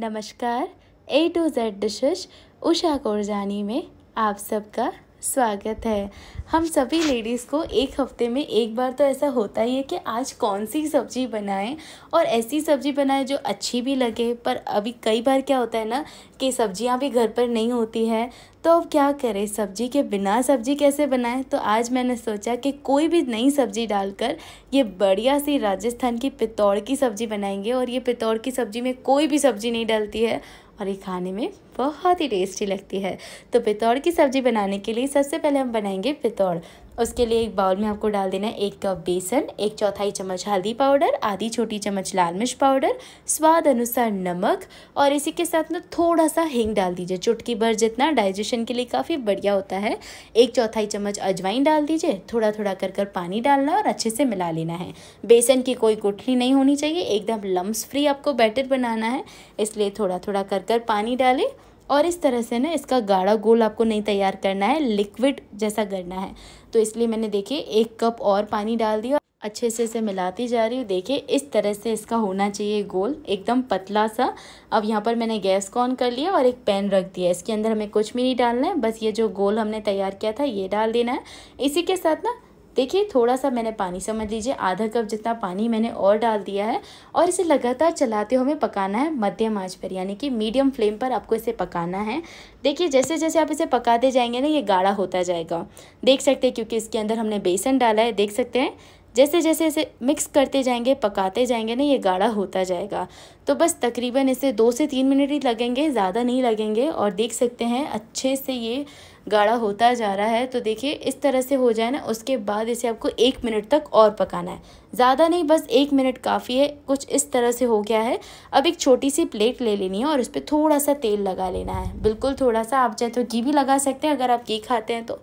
नमस्कार A to Z dishes Usha Korjani में आप सबका स्वागत है हम सभी लेडीज़ को एक हफ्ते में एक बार तो ऐसा होता ही है कि आज कौन सी सब्ज़ी बनाएं और ऐसी सब्ज़ी बनाएं जो अच्छी भी लगे पर अभी कई बार क्या होता है ना कि सब्जियां भी घर पर नहीं होती हैं तो अब क्या करें सब्जी के बिना सब्जी कैसे बनाएं तो आज मैंने सोचा कि कोई भी नई सब्जी डालकर ये बढ़िया सी राजस्थान की पित्तौड़ की सब्ज़ी बनाएंगे और ये पित्तौड़ की सब्ज़ी में कोई भी सब्ज़ी नहीं डालती है और ये खाने में बहुत ही टेस्टी लगती है तो पितौड़ की सब्ज़ी बनाने के लिए सबसे पहले हम बनाएंगे पितौड़ उसके लिए एक बाउल में आपको डाल देना है एक कप बेसन एक चौथाई चम्मच हल्दी पाउडर आधी छोटी चम्मच लाल मिर्च पाउडर स्वाद अनुसार नमक और इसी के साथ ना थोड़ा सा हिंग डाल दीजिए चुटकी भर जितना डाइजेशन के लिए काफ़ी बढ़िया होता है एक चौथाई चम्मच अजवाइन डाल दीजिए थोड़ा थोड़ा कर कर पानी डालना और अच्छे से मिला लेना है बेसन की कोई गुठली नहीं होनी चाहिए एकदम लम्ब फ्री आपको बैटर बनाना है इसलिए थोड़ा थोड़ा कर कर पानी डालें और इस तरह से ना इसका गाढ़ा गोल आपको नहीं तैयार करना है लिक्विड जैसा करना है तो इसलिए मैंने देखिए एक कप और पानी डाल दिया अच्छे से इसे मिलाती जा रही हूँ देखिए इस तरह से इसका होना चाहिए गोल एकदम पतला सा अब यहाँ पर मैंने गैस को ऑन कर लिया और एक पैन रख दिया इसके अंदर हमें कुछ भी नहीं डालना है बस ये जो गोल हमने तैयार किया था ये डाल देना है इसी के साथ ना देखिए थोड़ा सा मैंने पानी समझ लीजिए आधा कप जितना पानी मैंने और डाल दिया है और इसे लगातार चलाते हुए पकाना है मध्यम आंच पर यानी कि मीडियम फ्लेम पर आपको इसे पकाना है देखिए जैसे जैसे आप इसे पकाते जाएंगे ना ये गाढ़ा होता जाएगा देख सकते हैं क्योंकि इसके अंदर हमने बेसन डाला है देख सकते हैं जैसे जैसे इसे मिक्स करते जाएंगे पकाते जाएंगे ना ये गाढ़ा होता जाएगा तो बस तकरीबन इसे दो से तीन मिनट ही लगेंगे ज़्यादा नहीं लगेंगे और देख सकते हैं अच्छे से ये गाढ़ा होता जा रहा है तो देखिए इस तरह से हो जाए ना उसके बाद इसे आपको एक मिनट तक और पकाना है ज़्यादा नहीं बस एक मिनट काफ़ी है कुछ इस तरह से हो गया है अब एक छोटी सी प्लेट ले लेनी है और उस पर थोड़ा सा तेल लगा लेना है बिल्कुल थोड़ा सा आप चाहे तो घी भी लगा सकते हैं अगर आप घी खाते हैं तो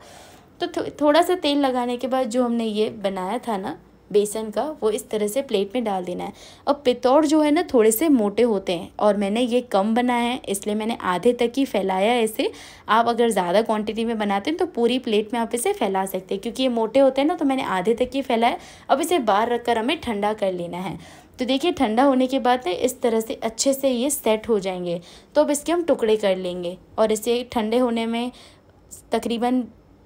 तो थोड़ा सा तेल लगाने के बाद जो हमने ये बनाया था ना बेसन का वो इस तरह से प्लेट में डाल देना है अब पितौड़ जो है ना थोड़े से मोटे होते हैं और मैंने ये कम बनाया है इसलिए मैंने आधे तक ही फैलाया है इसे आप अगर ज़्यादा क्वांटिटी में बनाते हैं तो पूरी प्लेट में आप इसे फैला सकते हैं क्योंकि ये मोटे होते हैं ना तो मैंने आधे तक ही फैलाया अब इसे बाहर कर हमें ठंडा कर लेना है तो देखिए ठंडा होने के बाद ना इस तरह से अच्छे से ये सेट हो जाएंगे तो अब इसके हम टुकड़े कर लेंगे और इसे ठंडे होने में तकरीबन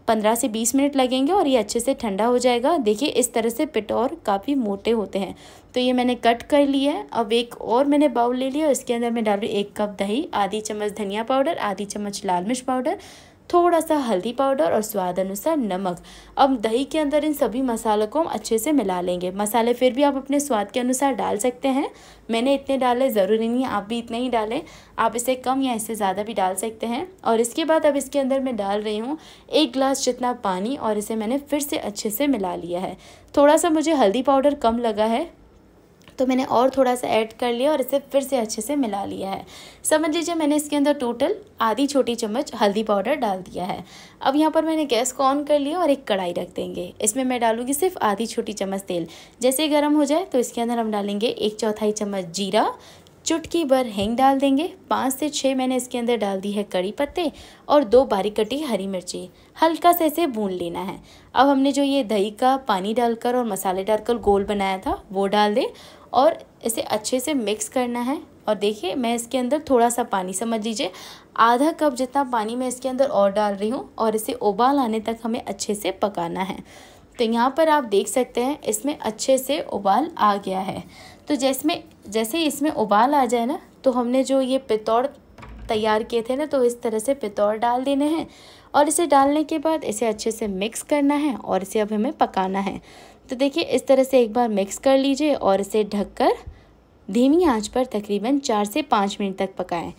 पंद्रह से बीस मिनट लगेंगे और ये अच्छे से ठंडा हो जाएगा देखिए इस तरह से पिटौर काफ़ी मोटे होते हैं तो ये मैंने कट कर लिया है अब एक और मैंने बाउल ले लिया इसके अंदर मैं डाल रही एक कप दही आधी चम्मच धनिया पाउडर आधी चम्मच लाल मिर्च पाउडर थोड़ा सा हल्दी पाउडर और स्वाद अनुसार नमक अब दही के अंदर इन सभी मसालों को हम अच्छे से मिला लेंगे मसाले फिर भी आप अपने स्वाद के अनुसार डाल सकते हैं मैंने इतने डाले ज़रूरी नहीं आप भी इतने ही डालें आप इसे कम या इससे ज़्यादा भी डाल सकते हैं और इसके बाद अब इसके अंदर मैं डाल रही हूँ एक ग्लास जितना पानी और इसे मैंने फिर से अच्छे से मिला लिया है थोड़ा सा मुझे हल्दी पाउडर कम लगा है तो मैंने और थोड़ा सा ऐड कर लिया और इसे फिर से अच्छे से मिला लिया है समझ लीजिए मैंने इसके अंदर टोटल आधी छोटी चम्मच हल्दी पाउडर डाल दिया है अब यहाँ पर मैंने गैस को ऑन कर लिया और एक कढ़ाई रख देंगे इसमें मैं डालूंगी सिर्फ आधी छोटी चम्मच तेल जैसे गर्म हो जाए तो इसके अंदर हम डालेंगे एक चौथाई चम्मच जीरा चुटकी भर हेंग डाल देंगे पाँच से छः मैंने इसके अंदर डाल दी है कड़ी पत्ते और दो बारीक कटी हरी मिर्ची हल्का सा इसे भून लेना है अब हमने जो ये दही का पानी डालकर और मसाले डालकर गोल बनाया था वो डाल दें और इसे अच्छे से मिक्स करना है और देखिए मैं इसके अंदर थोड़ा सा पानी समझ लीजिए आधा कप जितना पानी मैं इसके अंदर और डाल रही हूँ और इसे उबाल आने तक हमें अच्छे से पकाना है तो यहाँ पर आप देख सकते हैं इसमें अच्छे से उबाल आ गया है तो जैसे जैसे इसमें उबाल आ जाए ना तो हमने जो ये पितौड़ तैयार किए थे ना तो इस तरह से पितौड़ डाल देने हैं और इसे डालने के बाद इसे अच्छे से मिक्स करना है और इसे अब हमें पकाना है तो देखिए इस तरह से एक बार मिक्स कर लीजिए और इसे ढककर धीमी आंच पर तकरीबन चार से पाँच मिनट तक पकाएं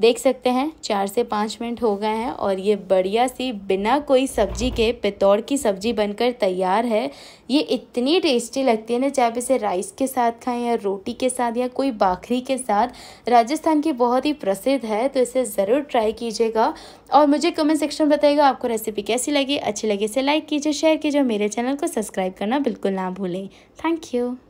देख सकते हैं चार से पाँच मिनट हो गए हैं और ये बढ़िया सी बिना कोई सब्जी के पितौड़ की सब्जी बनकर तैयार है ये इतनी टेस्टी लगती है ना चाहे आप इसे राइस के साथ खाएं या रोटी के साथ या कोई बाखरी के साथ राजस्थान की बहुत ही प्रसिद्ध है तो इसे ज़रूर ट्राई कीजिएगा और मुझे कमेंट सेक्शन में बताइएगा आपको रेसिपी कैसी लगी अच्छी लगी इसे लाइक कीजिए शेयर कीजिए मेरे चैनल को सब्सक्राइब करना बिल्कुल ना भूलें थैंक यू